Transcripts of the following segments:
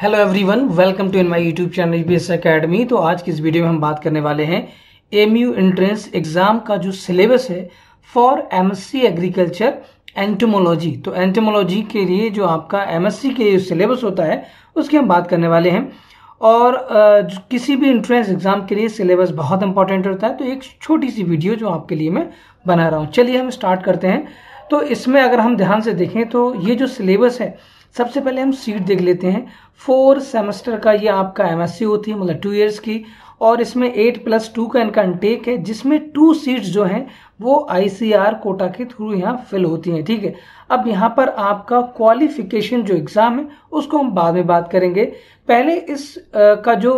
hello everyone welcome to in my YouTube channel BS academy तो आज की इस वीडियो में हम बात करने वाले हैं एम यू एंट्रेंस एग्जाम का जो सिलेबस है फॉर एमएससी एग्रीकल्चर एंटोमोलॉजी तो एंटोमोलॉजी के लिए जो आपका एमएससी के लिए सिलेबस होता है उसकी हम बात करने वाले हैं और किसी भी एंट्रेंस एग्जाम के लिए सिलेबस बहुत इंपॉर्टेंट होता है तो एक छोटी सी वीडियो जो आपके लिए मैं बना रहा हूँ चलिए हम स्टार्ट करते हैं तो इसमें अगर हम ध्यान से देखें तो ये जो सिलेबस है सबसे पहले हम सीट देख लेते हैं फोर सेमेस्टर का ये आपका एम होती है मतलब टू ईयर्स की और इसमें एट प्लस टू का इनका इनटेक है जिसमें टू सीट्स जो हैं वो आईसीआर कोटा के थ्रू यहाँ फिल होती हैं ठीक है अब यहाँ पर आपका क्वालिफिकेशन जो एग्ज़ाम है उसको हम बाद में बात करेंगे पहले इस आ, का जो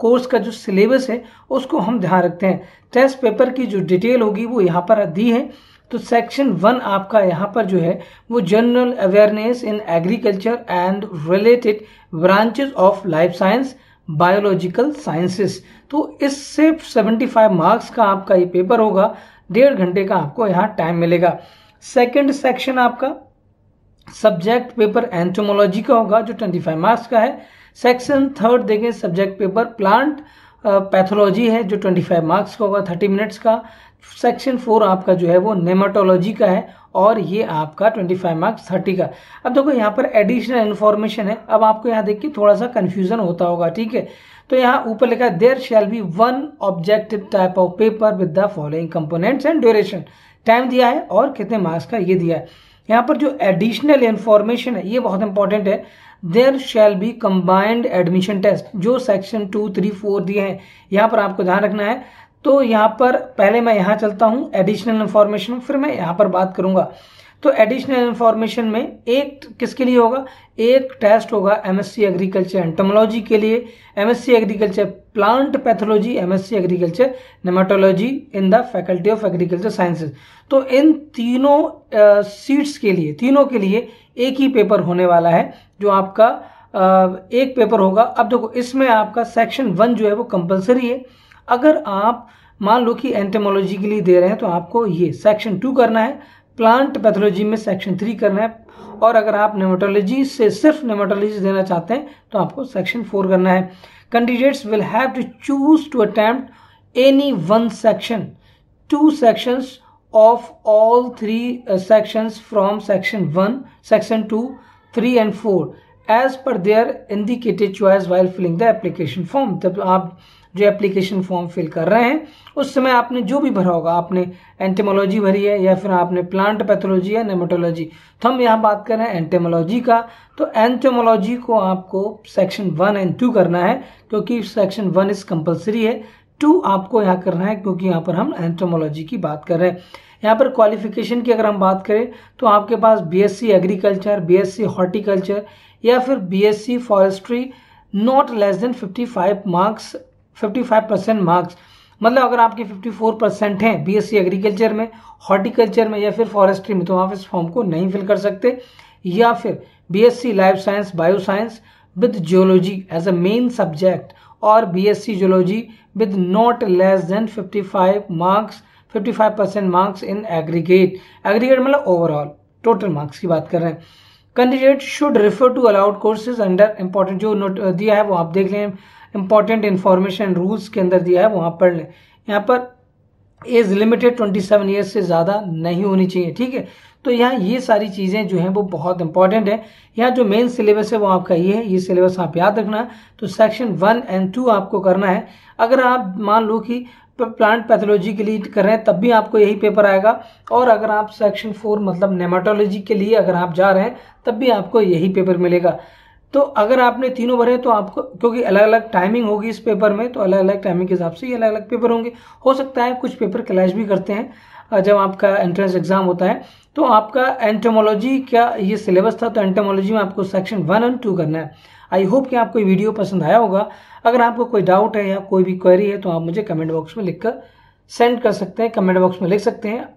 कोर्स का जो सिलेबस है उसको हम ध्यान रखते हैं टेस्ट पेपर की जो डिटेल होगी वो यहाँ पर दी है तो सेक्शन वन आपका यहाँ पर जो है वो general awareness in agriculture and related branches of life science biological sciences तो इससे 75 मार्क्स का आपका ये पेपर होगा डेढ़ घंटे का आपको यहाँ टाइम मिलेगा सेकंड सेक्शन आपका सब्जेक्ट पेपर एंटोमोलॉजी का होगा जो 25 मार्क्स का है सेक्शन थर्ड देखें सब्जेक्ट पेपर प्लांट पैथोलॉजी है जो 25 मार्क्स का होगा 30 मिनट्स का सेक्शन फोर आपका जो है वो नेमाटोलॉजी का है और ये आपका 25 मार्क्स 30 का अब देखो यहाँ पर एडिशनल इन्फॉर्मेशन है अब आपको यहाँ देख के थोड़ा सा कन्फ्यूजन होता होगा ठीक है तो यहाँ ऊपर लिखा है there shall be one objective type of paper with the following components and duration time दिया है और कितने मार्क्स का ये दिया है यहाँ पर जो एडिशनल इन्फॉर्मेशन है ये बहुत इंपॉर्टेंट है there shall be combined admission test जो सेक्शन टू थ्री फोर दिए हैं यहाँ पर आपको ध्यान रखना है तो यहाँ पर पहले मैं यहाँ चलता हूँ एडिशनल इन्फॉर्मेशन फिर मैं यहाँ पर बात करूँगा तो एडिशनल इन्फॉर्मेशन में एक किसके लिए होगा एक टेस्ट होगा एमएससी एग्रीकल्चर एंटोमोलॉजी के लिए MSc agriculture plant pathology MSc agriculture nematology in the faculty of agriculture sciences तो इन तीनों सीट्स के लिए तीनों के लिए एक ही पेपर होने वाला है जो आपका एक पेपर होगा अब देखो इसमें आपका सेक्शन वन जो है वो कंपलसरी है अगर आप मान लो कि एंटेमोलॉजी के लिए दे रहे हैं तो आपको ये सेक्शन टू करना है प्लांट पैथोलॉजी में सेक्शन थ्री करना है और अगर आप नेमोटोलॉजी से सिर्फ नेमोटोलॉजी देना चाहते हैं तो आपको सेक्शन फोर करना है candidates will have to choose to attempt any one section to sections of all three uh, sections from section 1 section 2 3 and 4 as per their indicated choice while filling the application form तब आप जो application form fill कर रहे हैं उस समय आपने जो भी भरा होगा आपने एंटेमोलॉजी भरी है या फिर आपने प्लांट पैथोलॉजी या नेमोटोलॉजी तो हम यहाँ बात कर रहे हैं एंटेमोलॉजी का तो एंटेमोलॉजी को आपको सेक्शन वन एंड टू करना है क्योंकि सेक्शन वन इज कंपलसरी है टू आपको यहाँ करना है क्योंकि यहाँ पर हम एंथ्रोमोलॉजी की बात कर रहे हैं यहाँ पर क्वालिफिकेशन की अगर हम बात करें तो आपके पास बीएससी एग्रीकल्चर बीएससी हॉर्टिकल्चर या फिर BSc forestry not less than 55 marks 55 percent marks मतलब अगर आपके 54 परसेंट हैं बीएससी एग्रीकल्चर में हॉर्टिकल्चर में या फिर फॉरेस्ट्री में तो आप इस फॉर्म को नहीं फिल कर सकते या फिर B life science bio science with geology as a main subject और BSc zoology with not less than 55 marks 55 percent marks in aggregate aggregate मतलब ओवरऑल टोटल मार्क्स की बात कर रहे हैं candidate should refer to allowed courses under important जो note दिया है वो आप देख लें इंपॉर्टेंट इन्फॉर्मेशन रूल्स के अंदर दिया है वहाँ पढ़ लें यहाँ पर एज लिमिटेड 27 ईयर्स से ज़्यादा नहीं होनी चाहिए ठीक है तो यहाँ ये सारी चीज़ें जो हैं वो बहुत इंपॉर्टेंट है यहाँ जो मेन सिलेबस है वो आपका ये है ये सिलेबस आप याद रखना तो सेक्शन वन एंड टू आपको करना है अगर आप मान लो कि प्लांट पैथोलॉजी के लिए कर रहे हैं तब भी आपको यही पेपर आएगा और अगर आप सेक्शन फोर मतलब नेमाटोलॉजी के लिए अगर आप जा रहे हैं तब भी आपको यही पेपर मिलेगा तो अगर आपने तीनों भरे तो आपको क्योंकि अलग अलग टाइमिंग होगी इस पेपर में तो अलग अलग टाइमिंग के हिसाब से ये अलग अलग पेपर होंगे हो सकता है कुछ पेपर क्लैश भी करते हैं जब आपका एंट्रेंस एग्जाम होता है तो आपका एंटोमोलॉजी का ये सिलेबस था तो एंटोमोलॉजी में आपको सेक्शन वन एंड टू करना है आई होप कि आपको ये वीडियो पसंद आया होगा अगर आपको कोई डाउट है या कोई भी क्वेरी है तो आप मुझे कमेंट बॉक्स में लिखकर सेंड कर सकते हैं कमेंट बॉक्स में लिख सकते हैं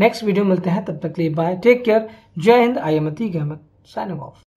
नेक्स्ट वीडियो मिलते हैं तब तक लिए बाय टेक केयर जय हिंद आई एम अति गहमत साइन ऑफ